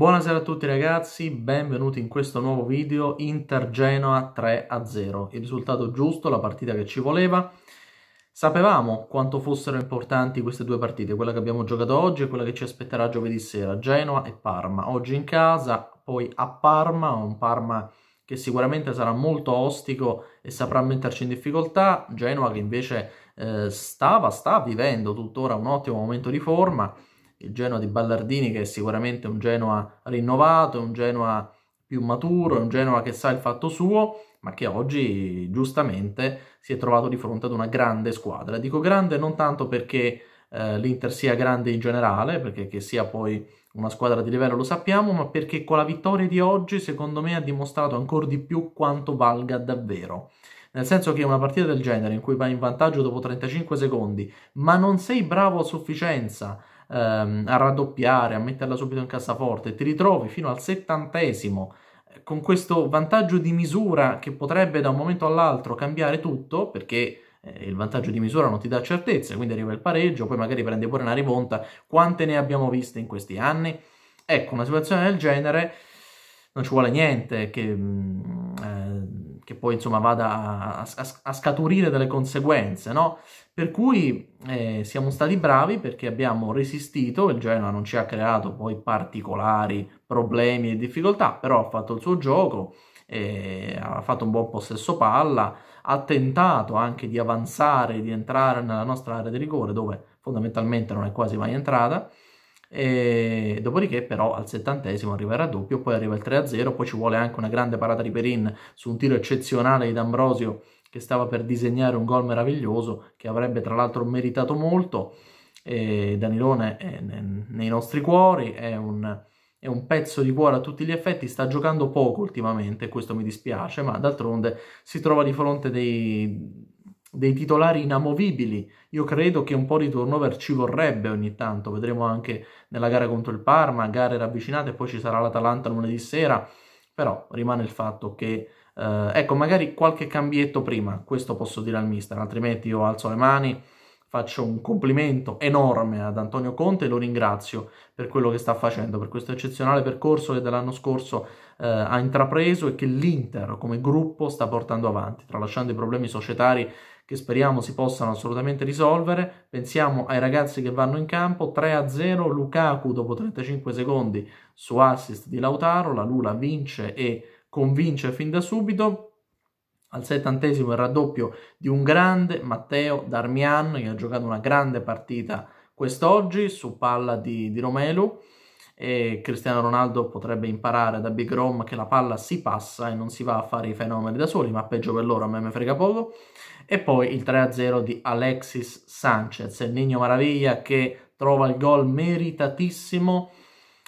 Buonasera a tutti ragazzi, benvenuti in questo nuovo video Inter-Genoa 3-0, il risultato giusto, la partita che ci voleva. Sapevamo quanto fossero importanti queste due partite, quella che abbiamo giocato oggi e quella che ci aspetterà giovedì sera, Genoa e Parma. Oggi in casa, poi a Parma, un Parma che sicuramente sarà molto ostico e saprà metterci in difficoltà, Genoa che invece eh, stava, sta vivendo tuttora un ottimo momento di forma, il Genoa di Ballardini che è sicuramente un Genoa rinnovato, un Genoa più maturo, un Genoa che sa il fatto suo, ma che oggi giustamente si è trovato di fronte ad una grande squadra. Dico grande non tanto perché eh, l'Inter sia grande in generale, perché che sia poi una squadra di livello lo sappiamo, ma perché con la vittoria di oggi secondo me ha dimostrato ancora di più quanto valga davvero. Nel senso che una partita del genere in cui vai in vantaggio dopo 35 secondi, ma non sei bravo a sufficienza ehm, a raddoppiare, a metterla subito in cassaforte, ti ritrovi fino al settantesimo eh, con questo vantaggio di misura che potrebbe da un momento all'altro cambiare tutto, perché eh, il vantaggio di misura non ti dà certezza, quindi arriva il pareggio, poi magari prende pure una rimonta, quante ne abbiamo viste in questi anni? Ecco, una situazione del genere non ci vuole niente, che mm, che poi insomma vada a, a, a scaturire delle conseguenze, no? Per cui eh, siamo stati bravi perché abbiamo resistito, il Genoa non ci ha creato poi particolari problemi e difficoltà, però ha fatto il suo gioco, eh, ha fatto un buon possesso palla, ha tentato anche di avanzare, di entrare nella nostra area di rigore dove fondamentalmente non è quasi mai entrata e dopodiché però al settantesimo arriverà il doppio, poi arriva il 3-0, poi ci vuole anche una grande parata di Perin su un tiro eccezionale di D'Ambrosio che stava per disegnare un gol meraviglioso che avrebbe tra l'altro meritato molto. E Danilone è nei nostri cuori, è un, è un pezzo di cuore a tutti gli effetti, sta giocando poco ultimamente, questo mi dispiace, ma d'altronde si trova di fronte dei, dei titolari inamovibili. Io credo che un po' di turnover ci vorrebbe ogni tanto, vedremo anche nella gara contro il Parma, gare ravvicinate, poi ci sarà l'Atalanta lunedì sera, però rimane il fatto che, eh, ecco, magari qualche cambietto prima, questo posso dire al mister, altrimenti io alzo le mani faccio un complimento enorme ad Antonio Conte e lo ringrazio per quello che sta facendo, per questo eccezionale percorso che dall'anno scorso eh, ha intrapreso e che l'Inter come gruppo sta portando avanti, tralasciando i problemi societari che speriamo si possano assolutamente risolvere. Pensiamo ai ragazzi che vanno in campo, 3-0 Lukaku dopo 35 secondi su assist di Lautaro, la Lula vince e convince fin da subito. Al settantesimo il raddoppio di un grande Matteo Darmian che ha giocato una grande partita quest'oggi su palla di, di Romelu e Cristiano Ronaldo potrebbe imparare da Big Rom che la palla si passa e non si va a fare i fenomeni da soli, ma peggio per loro, a me me frega poco. E poi il 3-0 di Alexis Sanchez, il Nino Maraviglia che trova il gol meritatissimo.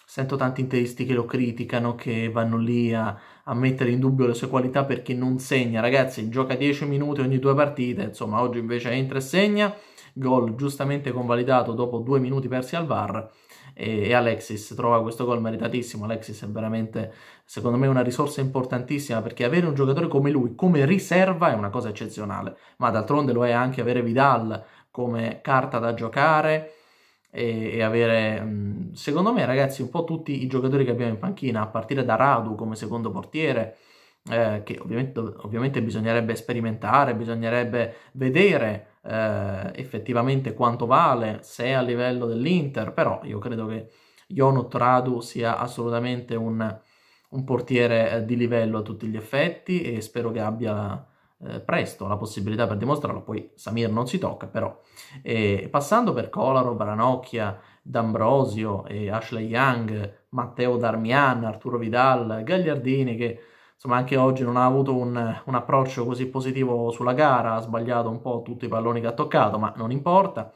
Sento tanti interisti che lo criticano, che vanno lì a, a mettere in dubbio le sue qualità perché non segna. Ragazzi, gioca 10 minuti ogni due partite, insomma, oggi invece entra e segna. Gol giustamente convalidato dopo due minuti persi al VAR e, Alexis trova questo gol meritatissimo. Alexis è veramente, secondo me, una risorsa importantissima perché avere un giocatore come lui come riserva è una cosa eccezionale, ma d'altronde lo è anche avere Vidal come carta da giocare e, e avere, secondo me ragazzi, un po' tutti i giocatori che abbiamo in panchina, a partire da Radu come secondo portiere, eh, che ovviamente, ovviamente, bisognerebbe sperimentare, bisognerebbe vedere eh, effettivamente quanto vale, se è a livello dell'Inter, però io credo che Jonot Radu sia assolutamente un, un portiere eh, di livello a tutti gli effetti e spero che abbia eh, presto la possibilità per dimostrarlo, poi Samir non si tocca però. E eh, passando per Colaro, Baranocchia, D'Ambrosio, Ashley Young, Matteo Darmian, Arturo Vidal, Gagliardini che insomma anche oggi non ha avuto un, un approccio così positivo sulla gara, ha sbagliato un po' tutti i palloni che ha toccato, ma non importa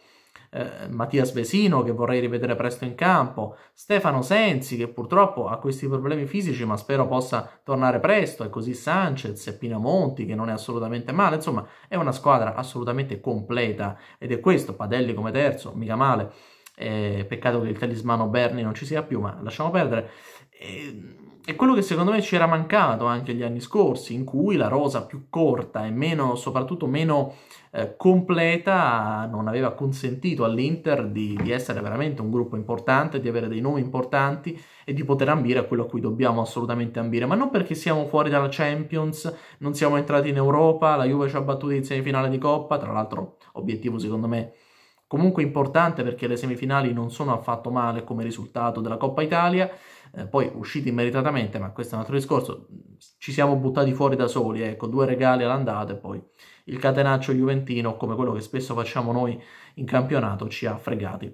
eh, Mattias Vesino che vorrei rivedere presto in campo, Stefano Sensi che purtroppo ha questi problemi fisici ma spero possa tornare presto e così Sanchez e Pinamonti che non è assolutamente male, insomma è una squadra assolutamente completa ed è questo, Padelli come terzo, mica male, eh, peccato che il talismano Berni non ci sia più ma lasciamo perdere. Eh, è quello che secondo me ci era mancato anche gli anni scorsi, in cui la rosa più corta e meno, soprattutto meno eh, completa non aveva consentito all'Inter di, di, essere veramente un gruppo importante, di avere dei nomi importanti e di poter ambire a quello a cui dobbiamo assolutamente ambire. Ma non perché siamo fuori dalla Champions, non siamo entrati in Europa, la Juve ci ha battuti in semifinale di Coppa, tra l'altro obiettivo secondo me Comunque importante perché le semifinali non sono affatto male come risultato della Coppa Italia, eh, poi usciti meritatamente, ma questo è un altro discorso, ci siamo buttati fuori da soli, ecco, due regali all'andata e poi il catenaccio juventino, come quello che spesso facciamo noi in campionato, ci ha fregati.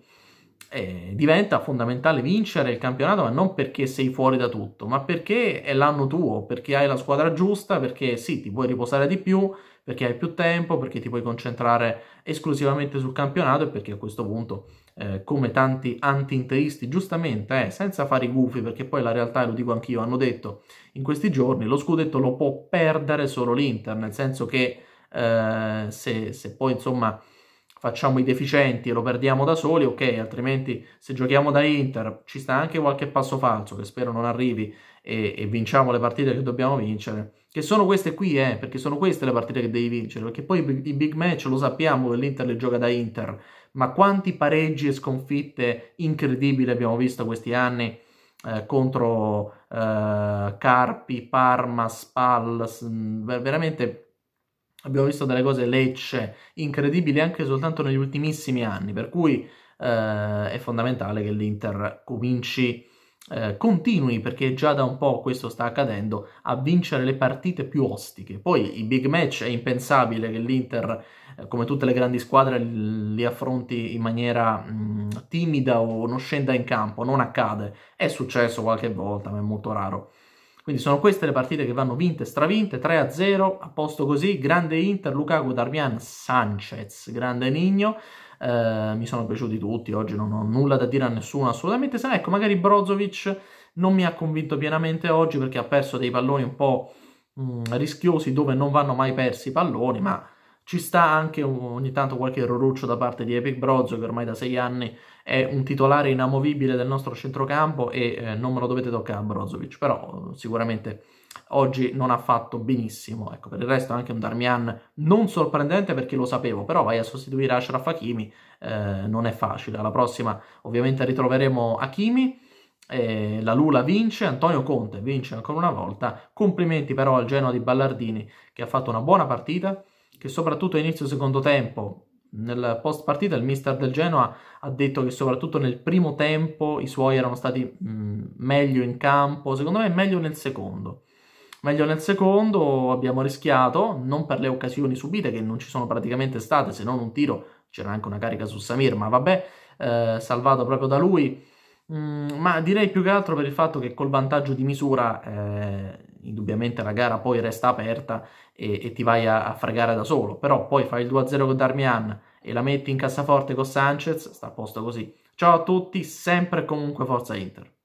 E diventa fondamentale vincere il campionato, ma non perché sei fuori da tutto, ma perché è l'anno tuo, perché hai la squadra giusta, perché sì, ti puoi riposare di più, perché hai più tempo, perché ti puoi concentrare esclusivamente sul campionato e perché a questo punto, eh, come tanti anti-interisti, giustamente, eh, senza fare i gufi, perché poi la realtà, lo dico anch'io, hanno detto in questi giorni, lo scudetto lo può perdere solo l'Inter, nel senso che eh, se, se poi insomma facciamo i deficienti e lo perdiamo da soli, ok, altrimenti se giochiamo da Inter ci sta anche qualche passo falso che spero non arrivi e, e vinciamo le partite che dobbiamo vincere, che sono queste qui, eh, perché sono queste le partite che devi vincere, perché poi i big match lo sappiamo che l'Inter le gioca da Inter, ma quanti pareggi e sconfitte incredibili abbiamo visto questi anni eh, contro eh, Carpi, Parma, Spal, mm, veramente abbiamo visto delle cose lecce incredibili anche soltanto negli ultimissimi anni, per cui eh, è fondamentale che l'Inter cominci a eh, continui, perché già da un po' questo sta accadendo, a vincere le partite più ostiche. Poi i big match è impensabile che l'Inter, eh, come tutte le grandi squadre, li affronti in maniera mh, mm, timida o non scenda in campo, non accade. È successo qualche volta, ma è molto raro. Quindi sono queste le partite che vanno vinte, stravinte, 3-0, a posto così, grande Inter, Lukaku, Darmian, Sanchez, grande Nigno, eh, mi sono piaciuti tutti, oggi non ho nulla da dire a nessuno assolutamente, se no ecco magari Brozovic non mi ha convinto pienamente oggi perché ha perso dei palloni un po' mh, mm, rischiosi dove non vanno mai persi i palloni, ma ci sta anche ogni tanto qualche erroruccio da parte di Epic Brozo che ormai da sei anni è un titolare inamovibile del nostro centrocampo e eh, non me lo dovete toccare a Brozovic, però sicuramente oggi non ha fatto benissimo. Ecco, per il resto anche un Darmian non sorprendente perché lo sapevo, però vai a sostituire Ashraf Hakimi, eh, non è facile. Alla prossima ovviamente ritroveremo Hakimi, eh, la Lula vince, Antonio Conte vince ancora una volta. Complimenti però al Genoa di Ballardini che ha fatto una buona partita, che soprattutto a inizio secondo tempo nel post partita il mister del Genoa ha detto che soprattutto nel primo tempo i suoi erano stati mh, mm, meglio in campo, secondo me meglio nel secondo Meglio nel secondo abbiamo rischiato, non per le occasioni subite che non ci sono praticamente state, se non un tiro, c'era anche una carica su Samir, ma vabbè, eh, salvato proprio da lui. Mm, ma direi più che altro per il fatto che col vantaggio di misura, eh, indubbiamente la gara poi resta aperta e, e ti vai a, a, fregare da solo. Però poi fai il 2-0 con Darmian e la metti in cassaforte con Sanchez, sta a posto così. Ciao a tutti, sempre e comunque Forza Inter.